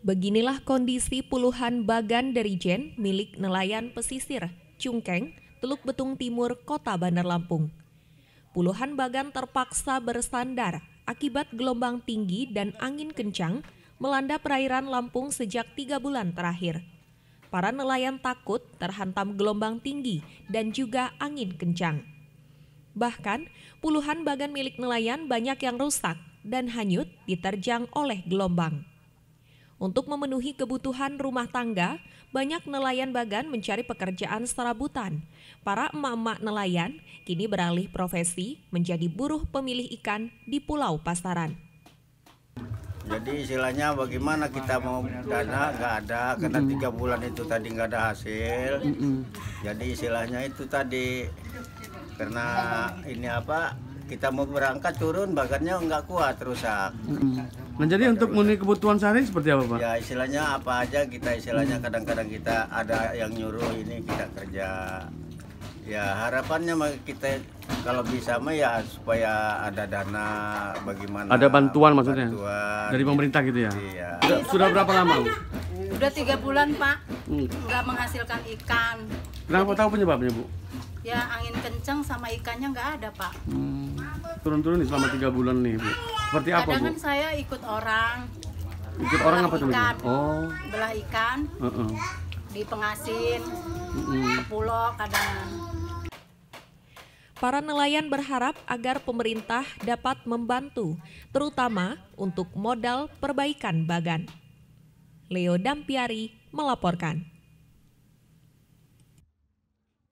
Beginilah kondisi puluhan bagan dari Jen milik nelayan pesisir Cungkeng, Teluk Betung Timur, Kota Bandar Lampung. Puluhan bagan terpaksa bersandar akibat gelombang tinggi dan angin kencang melanda perairan Lampung sejak tiga bulan terakhir. Para nelayan takut terhantam gelombang tinggi dan juga angin kencang. Bahkan, puluhan bagan milik nelayan banyak yang rusak dan hanyut diterjang oleh gelombang. Untuk memenuhi kebutuhan rumah tangga, banyak nelayan bagan mencari pekerjaan serabutan. Para emak-emak nelayan kini beralih profesi menjadi buruh pemilih ikan di Pulau Pasaran. Jadi istilahnya bagaimana kita mau dana nggak ada karena tiga bulan itu tadi nggak ada hasil. Jadi istilahnya itu tadi karena ini apa kita mau berangkat turun bagarnya nggak kuat rusak. Hmm. Nah jadi untuk memenuhi kebutuhan sehari seperti apa pak? Ya istilahnya apa aja kita istilahnya kadang-kadang kita ada yang nyuruh ini kita kerja. Ya harapannya kita kalau bisa mah ya supaya ada dana bagaimana. Ada bantuan maksudnya? Bantuan, Dari pemerintah gitu ya? Iya. Sudah, sudah berapa lama? Sudah tiga bulan pak. Sudah hmm. menghasilkan ikan. Kenapa tahu penyebabnya bu? ya angin kencang sama ikannya nggak ada pak hmm. turun-turun nih selama tiga bulan nih bu seperti apa kadang bu? Kadang saya ikut orang ikut orang apa tuh oh belah ikan uh -uh. di pengasin uh -uh. pulau kadang Para nelayan berharap agar pemerintah dapat membantu, terutama untuk modal perbaikan bagan. Leo Dampiari melaporkan.